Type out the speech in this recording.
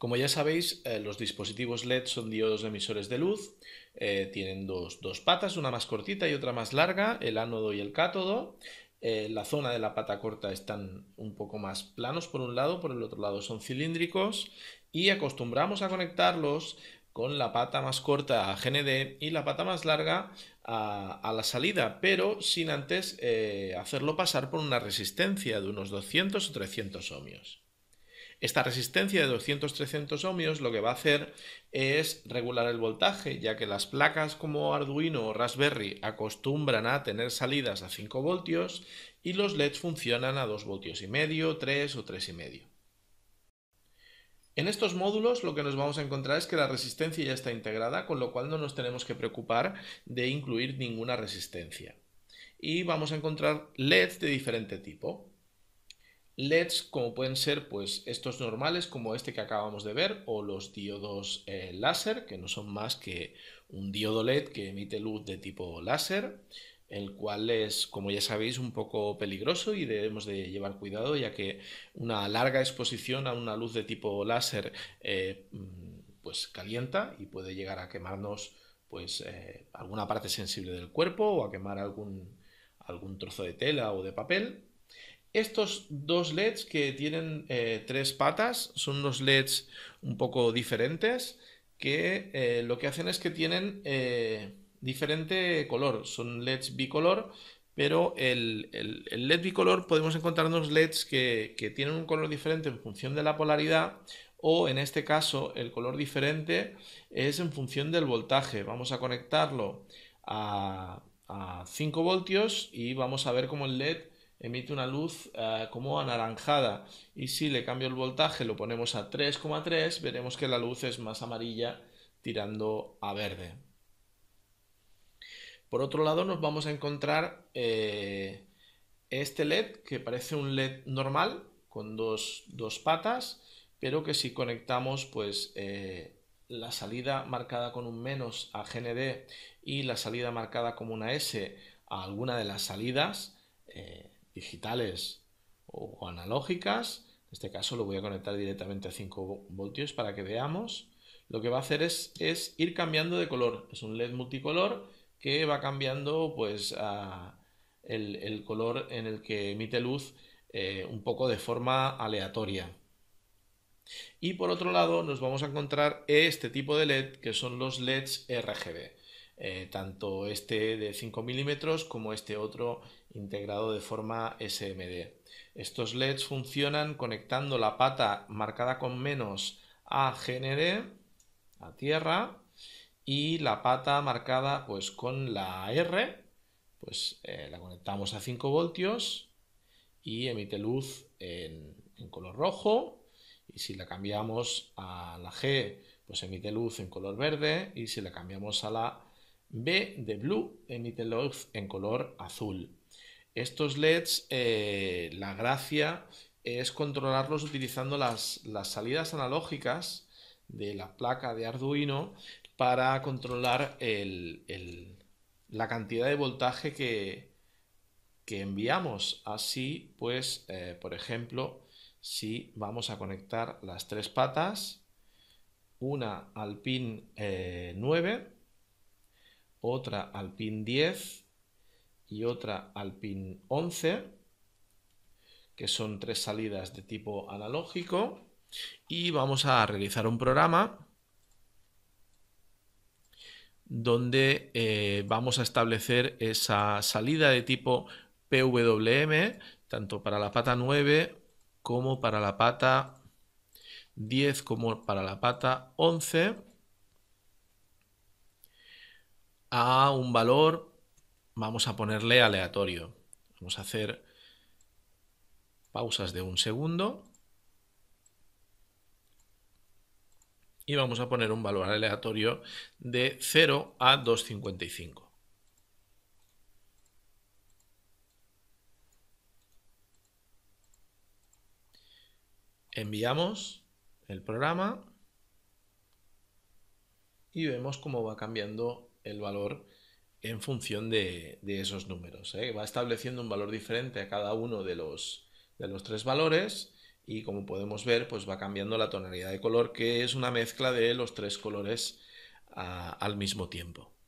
Como ya sabéis, eh, los dispositivos LED son diodos emisores de luz, eh, tienen dos, patas, una más cortita y otra más larga, el ánodo y el cátodo. Eh, la zona de la pata corta están un poco más planos por un lado, por el otro lado son cilíndricos y acostumbramos a conectarlos con la pata más corta a GND y la pata más larga a, la salida, pero sin antes hacerlo pasar por una resistencia de unos 200 o 300 ohmios. Esta resistencia de 200-300 ohmios lo que va a hacer es regular el voltaje, ya que las placas como Arduino o Raspberry acostumbran a tener salidas a 5 voltios y los LEDs funcionan a 2 voltios y medio, 3 o 3 y medio. En estos módulos lo que nos vamos a encontrar es que la resistencia ya está integrada, con lo cual no nos tenemos que preocupar de incluir ninguna resistencia. Y vamos a encontrar LEDs de diferente tipo. LEDs como pueden ser pues estos normales como este que acabamos de ver o los diodos eh, láser que no son más que un diodo LED que emite luz de tipo láser el cual es como ya sabéis un poco peligroso y debemos de llevar cuidado ya que una larga exposición a una luz de tipo láser eh, mm, pues calienta y puede llegar a quemarnos pues eh, alguna parte sensible del cuerpo o a quemar algún, algún trozo de tela o de papel estos dos LEDs que tienen eh, tres patas son unos LEDs un poco diferentes que eh, lo que hacen es que tienen eh, diferente color. Son LEDs bicolor, pero el, LED e bicolor podemos encontrar unos LEDs que, tienen un color diferente en función de la polaridad o en este caso el color diferente es en función del voltaje. Vamos a conectarlo a, a 5 voltios y vamos a ver cómo el LED emite una luz eh, como anaranjada y si le cambio el voltaje, lo ponemos a 3,3, veremos que la luz es más amarilla tirando a verde. Por otro lado nos vamos a encontrar eh, este LED que parece un LED normal con dos, patas, pero que si conectamos pues eh, la salida marcada con un menos a GND y la salida marcada como una S a alguna de las salidas, digitales o analógicas. En este caso lo voy a conectar directamente a 5 voltios para que veamos. Lo que va a hacer es, ir cambiando de color. Es un LED multicolor que va cambiando pues el, color en el que emite luz eh, un poco de forma aleatoria. Y por otro lado nos vamos a encontrar este tipo de LED que son los LEDs RGB. Eh, tanto este de 5 milímetros como este otro integrado de forma SMD. Estos LEDs funcionan conectando la pata marcada con menos a GND, a tierra, y la pata marcada pues con la R, pues eh, la conectamos a 5 voltios y emite luz en, en color rojo, y si la cambiamos a la G, pues emite luz en color verde, y si la cambiamos a la B de blue emite luz en color azul. Estos LEDs, eh, la gracia es controlarlos utilizando las, salidas analógicas de la placa de Arduino para controlar la cantidad de voltaje que, que enviamos. Así, pues, eh, por ejemplo, si vamos a conectar las tres patas, una al pin eh, 9, otra al pin 10 y otra al pin 11, que son tres salidas de tipo analógico. Y vamos a realizar un programa donde eh, vamos a establecer esa salida de tipo PWM, tanto para la pata 9 como para la pata 10 como para la pata 11 a un valor, vamos a ponerle aleatorio. Vamos a hacer pausas de un segundo. Y vamos a poner un valor aleatorio de 0 a 255. enviamos el programa y vemos cómo va cambiando el valor en función de, esos números. ¿eh? Va estableciendo un valor diferente a cada uno de los, tres valores y como podemos ver pues va cambiando la tonalidad de color que es una mezcla de los tres colores ah, al mismo tiempo.